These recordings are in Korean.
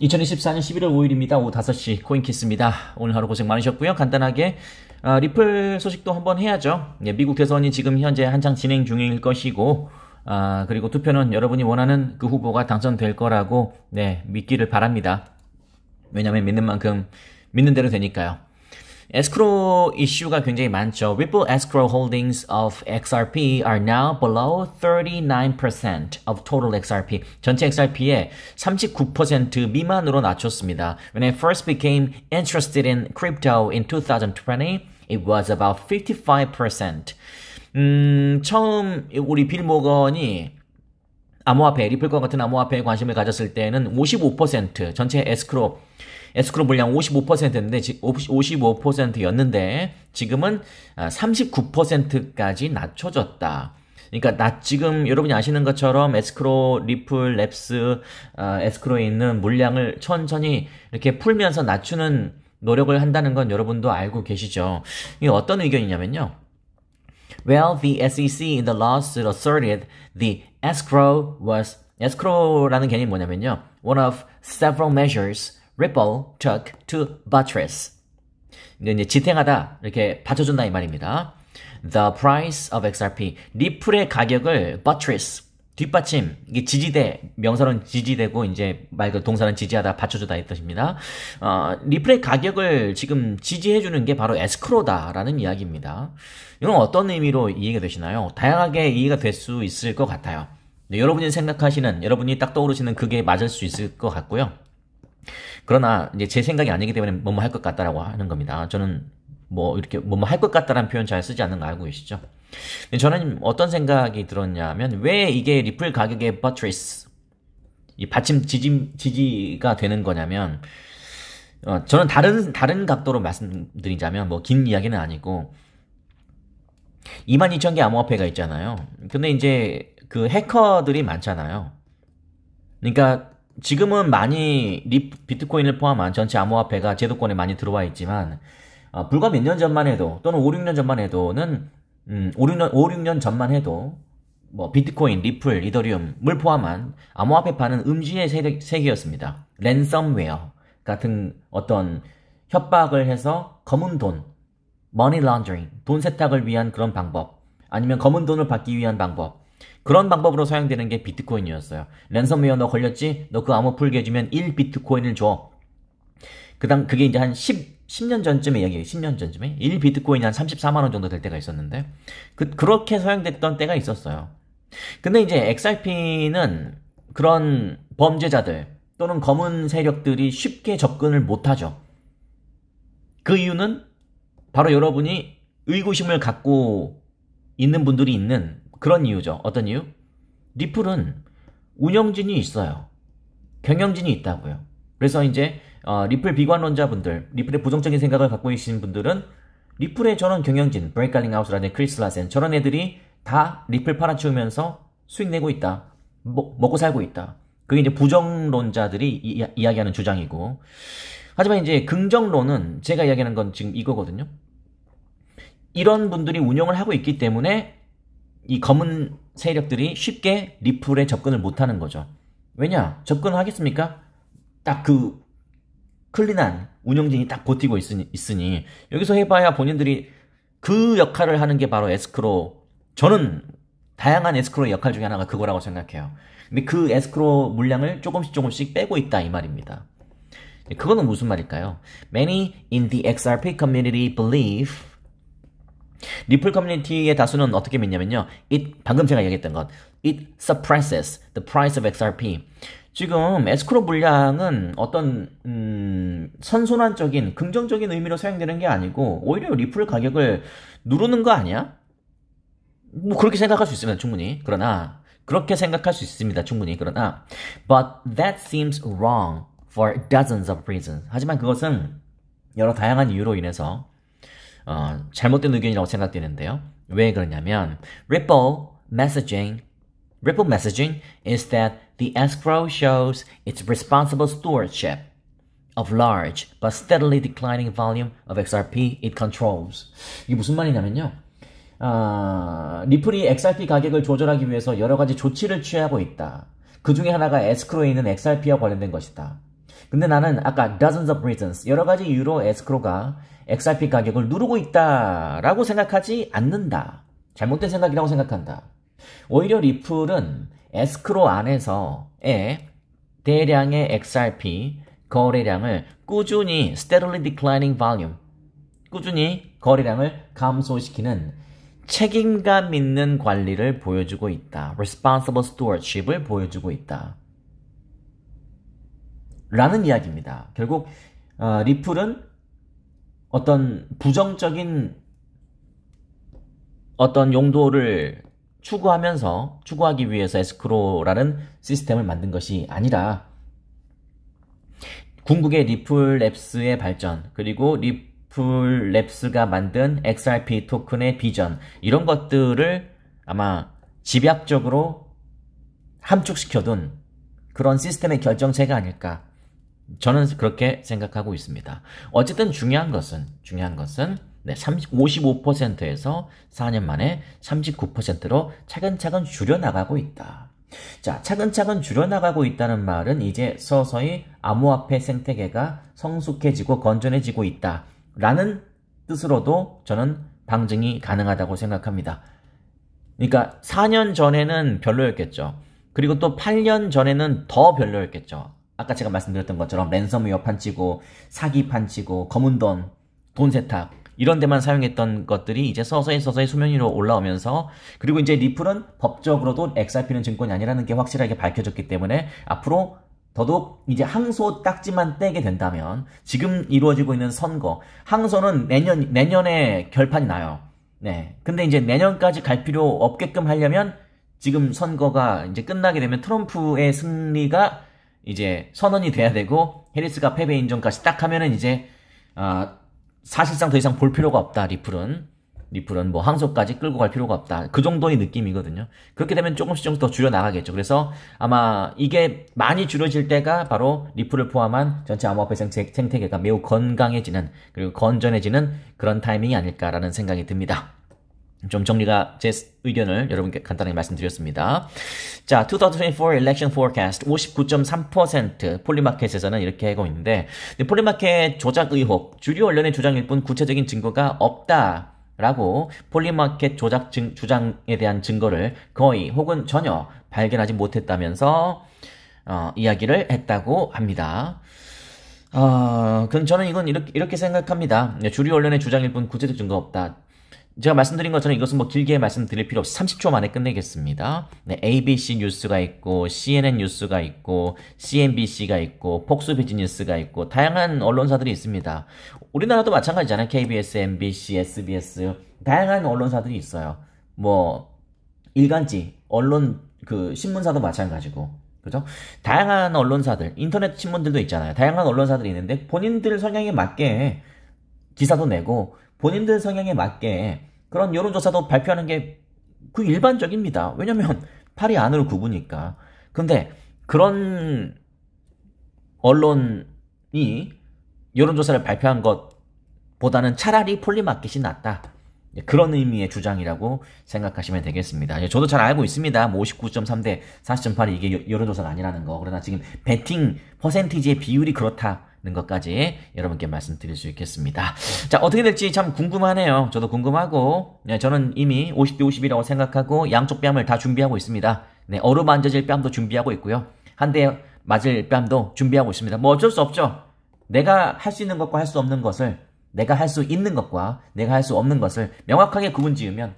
2024년 11월 5일입니다. 오후 5시 코인키스입니다. 오늘 하루 고생 많으셨고요. 간단하게 아, 리플 소식도 한번 해야죠. 예, 미국 대선이 지금 현재 한창 진행 중일 것이고 아, 그리고 투표는 여러분이 원하는 그 후보가 당선될 거라고 네, 믿기를 바랍니다. 왜냐하면 믿는 만큼 믿는 대로 되니까요. 에스크로 이슈가 굉장히 많죠. Ripple escrow holdings of XRP are now below 39% of total XRP. 전체 XRP의 39% 미만으로 낮췄습니다. When I first became interested in crypto in 2020, it was about 55%. 음, 처음 우리 빌 모건이 암호화폐, 리플과 같은 암호화폐에 관심을 가졌을 때는 55% 전체 에스크로 에스크로 물량 55%였는데 55%였는데 지금은 39%까지 아, 낮춰졌다. 그러니까 나 지금 여러분이 아시는 것처럼 에스크로 리플 랩스 에스크로에 아, 있는 물량을 천천히 이렇게 풀면서 낮추는 노력을 한다는 건 여러분도 알고 계시죠. 이게 어떤 의견이냐면요. Well, the SEC in the lawsuit asserted the escrow was escrow라는 개념이 뭐냐면요. One of several measures ripple took to buttress. 이제 지탱하다 이렇게 받쳐준다 이 말입니다. The price of XRP 리플의 가격을 buttress 뒷받침 이게 지지대 명사는 지지되고 이제 말 그대로 동사는 지지하다 받쳐주다 이 뜻입니다. 어, 리플의 가격을 지금 지지해주는 게 바로 에스크로다라는 이야기입니다. 이건 어떤 의미로 이해가 되시나요? 다양하게 이해가 될 수 있을 것 같아요. 네, 여러분이 생각하시는 여러분이 딱 떠오르시는 그게 맞을 수 있을 것 같고요. 그러나 이제 제 생각이 아니기 때문에 뭐 뭐 할 것 같다라고 하는 겁니다. 저는 뭐 이렇게 뭐 뭐 할 것 같다라는 표현 잘 쓰지 않는 거 알고 계시죠? 저는 어떤 생각이 들었냐면 왜 이게 리플 가격의 버트리스 이 받침 지지, 지지가 되는 거냐면 어, 저는 다른 다른 각도로 말씀드리자면 뭐 긴 이야기는 아니고 22,000개 암호화폐가 있잖아요. 근데 이제 그 해커들이 많잖아요. 그러니까 지금은 많이 립, 비트코인을 포함한 전체 암호화폐가 제도권에 많이 들어와 있지만 어, 불과 몇 년 전만 해도 또는 5, 6년 전만 해도는 음, 5, 6년, 5, 6년 전만 해도 뭐 비트코인, 리플, 이더리움을 포함한 암호화폐파는 음지의 세력, 세계였습니다. 랜섬웨어 같은 어떤 협박을 해서 검은 돈, money laundering, 돈 세탁을 위한 그런 방법, 아니면 검은 돈을 받기 위한 방법, 그런 방법으로 사용되는 게 비트코인이었어요. 랜섬웨어 너 걸렸지? 너 그 암호 풀게 해주면 1비트코인을 줘. 그당 그게 이제 한 10, 10년 전쯤에 이기예요 10년 전쯤에 1비트코인이 한 34만원 정도 될 때가 있었는데 그, 그렇게 사용됐던 때가 있었어요. 근데 이제 XRP는 그런 범죄자들 또는 검은 세력들이 쉽게 접근을 못하죠. 그 이유는 바로 여러분이 의구심을 갖고 있는 분들이 있는 그런 이유죠. 어떤 이유? 리플은 운영진이 있어요. 경영진이 있다고요. 그래서 이제 어, 리플 비관론자분들, 리플의 부정적인 생각을 갖고 계신 분들은 리플의 저런 경영진, 브레이칼링 아웃스라든지 크리스라센 저런 애들이 다 리플 팔아치우면서 수익 내고 있다. 뭐, 먹고 살고 있다. 그게 이제 부정론자들이 이, 야기하는 주장이고 하지만 이제 긍정론은 제가 이야기하는 건 지금 이거거든요. 이런 분들이 운영을 하고 있기 때문에 이 검은 세력들이 쉽게 리플에 접근을 못하는 거죠. 왜냐? 접근하겠습니까? 딱 그 클린한 운영진이 딱 버티고 있으니, 있으니 여기서 해봐야 본인들이 그 역할을 하는 게 바로 에스크로 저는 다양한 에스크로의 역할 중에 하나가 그거라고 생각해요. 근데 그 에스크로 물량을 조금씩 조금씩 빼고 있다 이 말입니다. 그거는 무슨 말일까요? Many in the XRP community believe 리플 커뮤니티의 다수는 어떻게 믿냐면요. It 방금 제가 얘기했던 것. It suppresses the price of XRP. 지금 에스크로 물량은 어떤 음, 선순환적인 긍정적인 의미로 사용되는 게 아니고 오히려 리플 가격을 누르는 거 아니야? 뭐 그렇게 생각할 수 있습니다. 충분히. 그러나 그렇게 생각할 수 있습니다. 충분히. 그러나 but that seems wrong for dozens of reasons. 하지만 그것은 여러 다양한 이유로 인해서 어, 잘못된 의견이라고 생각되는데요. 왜 그러냐면 ripple messaging ripple messaging is that the escrow shows its responsible stewardship of large but steadily declining volume of XRP it controls. 이게 무슨 말이냐면요. 아, 리플이 XRP 가격을 조절하기 위해서 여러 가지 조치를 취하고 있다. 그 중에 하나가 에스크로에 있는 XRP와 관련된 것이다. 근데 나는 아까 dozens of reasons 여러 가지 이유로 에스크로가 XRP 가격을 누르고 있다라고 생각하지 않는다. 잘못된 생각이라고 생각한다. 오히려 리플은 에스크로 안에서의 대량의 XRP 거래량을 꾸준히 steadily declining volume 꾸준히 거래량을 감소시키는 책임감 있는 관리를 보여주고 있다. responsible stewardship을 보여주고 있다. 라는 이야기입니다. 결국 어, 리플은 어떤 부정적인 어떤 용도를 추구하면서 추구하기 위해서 에스크로라는 시스템을 만든 것이 아니라 궁극의 리플 랩스의 발전 그리고 리플 랩스가 만든 XRP 토큰의 비전 이런 것들을 아마 집약적으로 함축시켜둔 그런 시스템의 결정체가 아닐까 저는 그렇게 생각하고 있습니다. 어쨌든 중요한 것은 중요한 것은 네, 30, 55%에서 4년 만에 39%로 차근차근 줄여나가고 있다. 자, 차근차근 줄여나가고 있다는 말은 이제 서서히 암호화폐 생태계가 성숙해지고 건전해지고 있다. 라는 뜻으로도 저는 방증이 가능하다고 생각합니다. 그러니까 4년 전에는 별로였겠죠. 그리고 또 8년 전에는 더 별로였겠죠. 아까 제가 말씀드렸던 것처럼 랜섬웨어 판치고 사기 판치고 검은 돈, 돈 세탁 이런 데만 사용했던 것들이 이제 서서히 서서히 수면 위로 올라오면서 그리고 이제 리플은 법적으로도 XRP는 증권이 아니라는 게 확실하게 밝혀졌기 때문에 앞으로 더더욱 이제 항소 딱지만 떼게 된다면 지금 이루어지고 있는 선거 항소는 내년 내년에 결판이 나요. 네. 근데 이제 내년까지 갈 필요 없게끔 하려면 지금 선거가 이제 끝나게 되면 트럼프의 승리가 이제 선언이 돼야 되고 헤리스가 패배 인정까지 딱 하면은 이제 아 사실상 더 이상 볼 필요가 없다 리플은 리플은 뭐 항소까지 끌고 갈 필요가 없다 그 정도의 느낌이거든요 그렇게 되면 조금씩 조금더 줄여 나가겠죠 그래서 아마 이게 많이 줄어질 때가 바로 리플을 포함한 전체 암호화폐 생태계가 매우 건강해지는 그리고 건전해지는 그런 타이밍이 아닐까라는 생각이 듭니다. 좀 정리가 제 의견을 여러분께 간단하게 말씀드렸습니다. 자, 2024 election forecast 59.3% 폴리마켓에서는 이렇게 하고 있는데 폴리마켓 조작 의혹 주류 언론의 주장일 뿐 구체적인 증거가 없다. 라고 폴리마켓 조작 증, 주장에 대한 증거를 거의 혹은 전혀 발견하지 못했다면서 어, 이야기를 했다고 합니다. 어, 그럼 저는 이건 이렇게, 이렇게 생각합니다. 주류 언론의 주장일 뿐 구체적 증거 없다. 제가 말씀드린 것처럼 이것은 뭐 길게 말씀드릴 필요 없이 30초 만에 끝내겠습니다. 네, ABC 뉴스가 있고 CNN 뉴스가 있고 CNBC가 있고 폭스 비즈니스가 있고 다양한 언론사들이 있습니다. 우리나라도 마찬가지잖아요. KBS, MBC, SBS 다양한 언론사들이 있어요. 뭐 일간지, 언론 그 신문사도 마찬가지고 그죠? 다양한 언론사들, 인터넷 신문들도 있잖아요. 다양한 언론사들이 있는데 본인들 성향에 맞게 기사도 내고 본인들 성향에 맞게 그런 여론조사도 발표하는 게 그 일반적입니다. 왜냐면 팔이 안으로 굽으니까 근데 그런 언론이 여론조사를 발표한 것보다는 차라리 폴리마켓이 낫다. 그런 의미의 주장이라고 생각하시면 되겠습니다. 저도 잘 알고 있습니다. 뭐59.3 대 40.8이 이게 여론조사가 아니라는 거. 그러나 지금 베팅 퍼센티지의 비율이 그렇다. 는 것까지 여러분께 말씀드릴 수 있겠습니다. 자, 어떻게 될지 참 궁금하네요. 저도 궁금하고, 네, 저는 이미 50대 50이라고 생각하고, 양쪽 뺨을 다 준비하고 있습니다. 네, 어루만져질 뺨도 준비하고 있고요. 한 대 맞을 뺨도 준비하고 있습니다. 뭐 어쩔 수 없죠. 내가 할 수 있는 것과 할 수 없는 것을, 내가 할 수 있는 것과 내가 할 수 없는 것을 명확하게 구분 지으면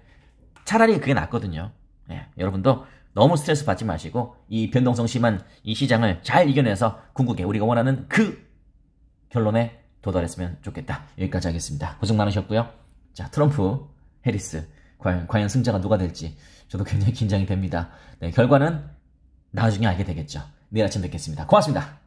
차라리 그게 낫거든요. 네, 여러분도 너무 스트레스 받지 마시고, 이 변동성 심한 이 시장을 잘 이겨내서 궁극에 우리가 원하는 그 결론에 도달했으면 좋겠다. 여기까지 하겠습니다. 고생 많으셨고요. 자, 트럼프, 해리스. 과연, 과연 승자가 누가 될지 저도 굉장히 긴장이 됩니다. 네, 결과는 나중에 알게 되겠죠. 내일 아침 뵙겠습니다. 고맙습니다.